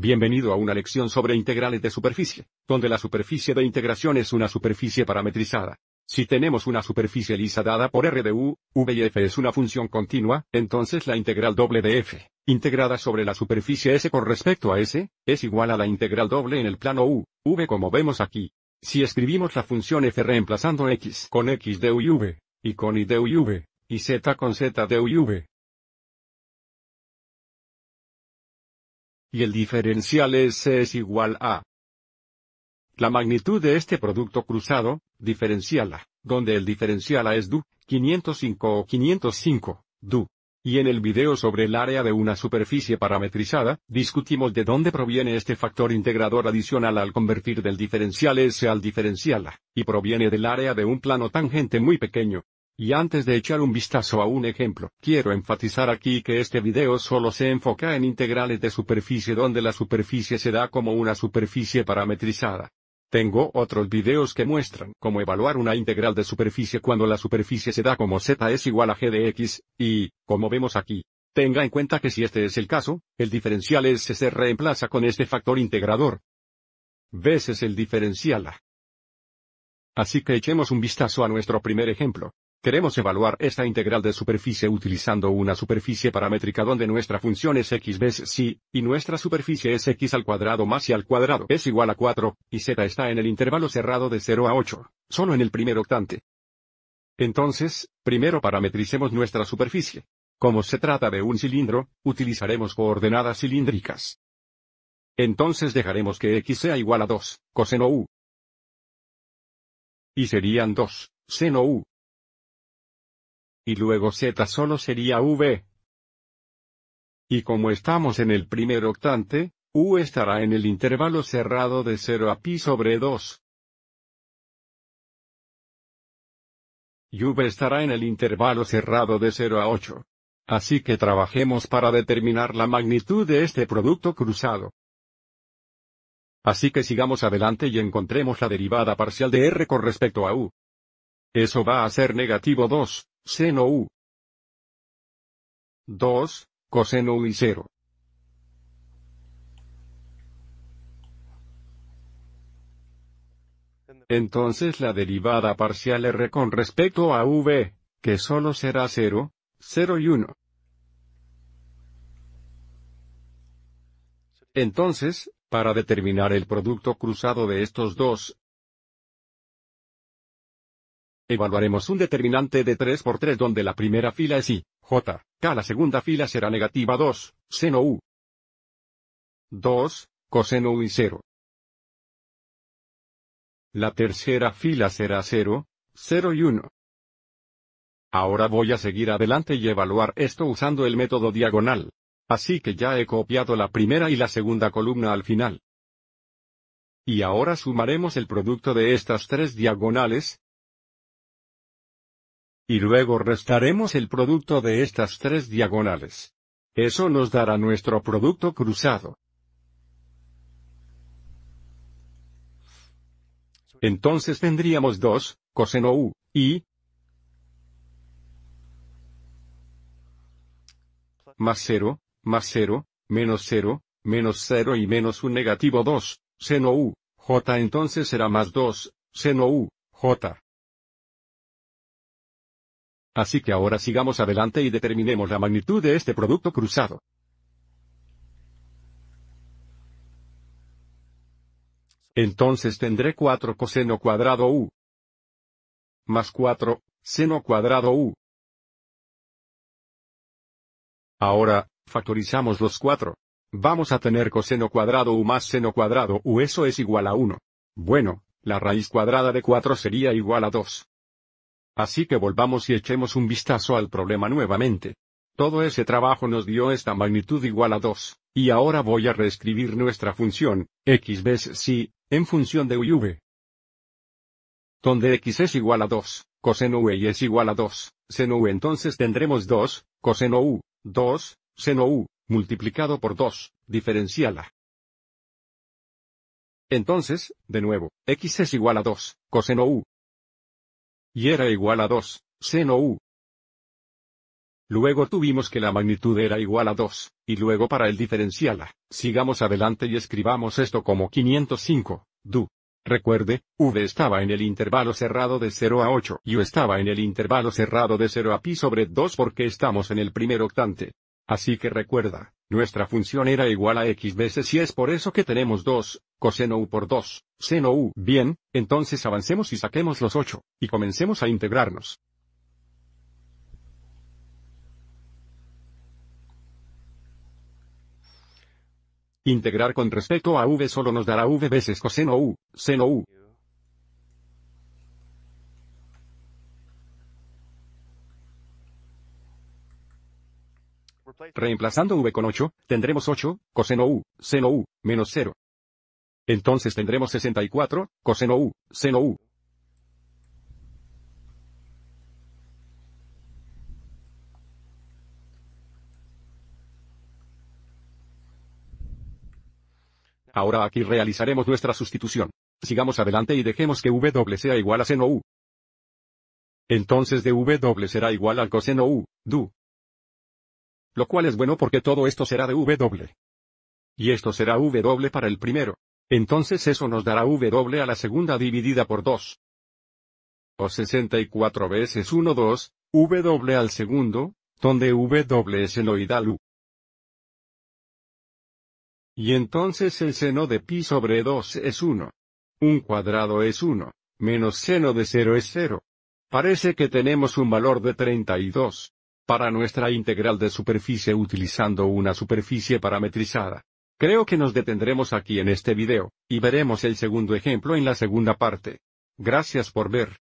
Bienvenido a una lección sobre integrales de superficie, donde la superficie de integración es una superficie parametrizada. Si tenemos una superficie lisa dada por R de U, V y F es una función continua, entonces la integral doble de F, integrada sobre la superficie S con respecto a S, es igual a la integral doble en el plano U, V como vemos aquí. Si escribimos la función F reemplazando X con X de U y V, y con Y de U y V, y Z con Z de U y V, y el diferencial S es igual a la magnitud de este producto cruzado, diferencial A, donde el diferencial A es du, 505 o 505, du. Y en el video sobre el área de una superficie parametrizada, discutimos de dónde proviene este factor integrador adicional al convertir del diferencial S al diferencial A, y proviene del área de un plano tangente muy pequeño. Y antes de echar un vistazo a un ejemplo, quiero enfatizar aquí que este video solo se enfoca en integrales de superficie donde la superficie se da como una superficie parametrizada. Tengo otros videos que muestran cómo evaluar una integral de superficie cuando la superficie se da como z es igual a g de x, y, como vemos aquí, tenga en cuenta que si este es el caso, el diferencial s se reemplaza con este factor integrador. Veces el diferencial a. Así que echemos un vistazo a nuestro primer ejemplo. Queremos evaluar esta integral de superficie utilizando una superficie paramétrica donde nuestra función es x veces y, y nuestra superficie es x al cuadrado más y al cuadrado es igual a 4, y z está en el intervalo cerrado de 0 a 8, solo en el primer octante. Entonces, primero parametricemos nuestra superficie. Como se trata de un cilindro, utilizaremos coordenadas cilíndricas. Entonces dejaremos que x sea igual a 2, coseno u. Y serían 2, seno u, y luego z solo sería v. Y como estamos en el primer octante, u estará en el intervalo cerrado de 0 a pi sobre 2. Y v estará en el intervalo cerrado de 0 a 8. Así que trabajemos para determinar la magnitud de este producto cruzado. Así que sigamos adelante y encontremos la derivada parcial de r con respecto a u. Eso va a ser negativo 2, seno u. 2, coseno u y 0. Entonces la derivada parcial r con respecto a v, que solo será 0, 0 y 1. Entonces, para determinar el producto cruzado de estos dos, Evaluaremos un determinante de 3 por 3 donde la primera fila es i, j, k la segunda fila será negativa 2, seno u. 2, coseno u y 0. La tercera fila será 0, 0 y 1. Ahora voy a seguir adelante y evaluar esto usando el método diagonal. Así que ya he copiado la primera y la segunda columna al final. Y ahora sumaremos el producto de estas tres diagonales, y luego restaremos el producto de estas tres diagonales. Eso nos dará nuestro producto cruzado. Entonces tendríamos 2, coseno u, y más 0, más 0, menos 0, menos 0 y menos un negativo 2, seno u, j entonces será más 2, seno u, j. Así que ahora sigamos adelante y determinemos la magnitud de este producto cruzado. Entonces tendré 4 coseno cuadrado u más 4 seno cuadrado u. Ahora, factorizamos los 4. Vamos a tener coseno cuadrado u más seno cuadrado u eso es igual a 1. Bueno, la raíz cuadrada de 4 sería igual a 2. Así que volvamos y echemos un vistazo al problema nuevamente. Todo ese trabajo nos dio esta magnitud igual a 2, y ahora voy a reescribir nuestra función, x veces si, en función de y v. Donde x es igual a 2, coseno u y es igual a 2, seno u entonces tendremos 2, coseno u, 2, seno u, multiplicado por 2, diferenciala. Entonces, de nuevo, x es igual a 2, coseno u, y era igual a 2, seno u. Luego tuvimos que la magnitud era igual a 2, y luego para el diferencial a, sigamos adelante y escribamos esto como 505, du. Recuerde, v estaba en el intervalo cerrado de 0 a 8 y u estaba en el intervalo cerrado de 0 a pi sobre 2 porque estamos en el primer octante. Así que recuerda, nuestra función era igual a x veces y es por eso que tenemos 2, coseno u por 2, seno u. Bien, entonces avancemos y saquemos los 8, y comencemos a integrarnos. Integrar con respecto a v solo nos dará v veces coseno u, seno u. Reemplazando v con 8, tendremos 8, coseno u, seno u, menos 0. Entonces tendremos 64, coseno u, seno u. Ahora aquí realizaremos nuestra sustitución. Sigamos adelante y dejemos que w sea igual a seno u. Entonces W será igual al coseno u, du. Lo cual es bueno porque todo esto será de W. Y esto será W para el primero. Entonces eso nos dará W a la segunda dividida por 2. O 64 veces 1 2, W al segundo, donde W es oidal U. Y entonces el seno de pi sobre 2 es 1. Un cuadrado es 1, menos seno de 0 es 0. Parece que tenemos un valor de 32 para nuestra integral de superficie utilizando una superficie parametrizada. Creo que nos detendremos aquí en este video, y veremos el segundo ejemplo en la segunda parte. Gracias por ver.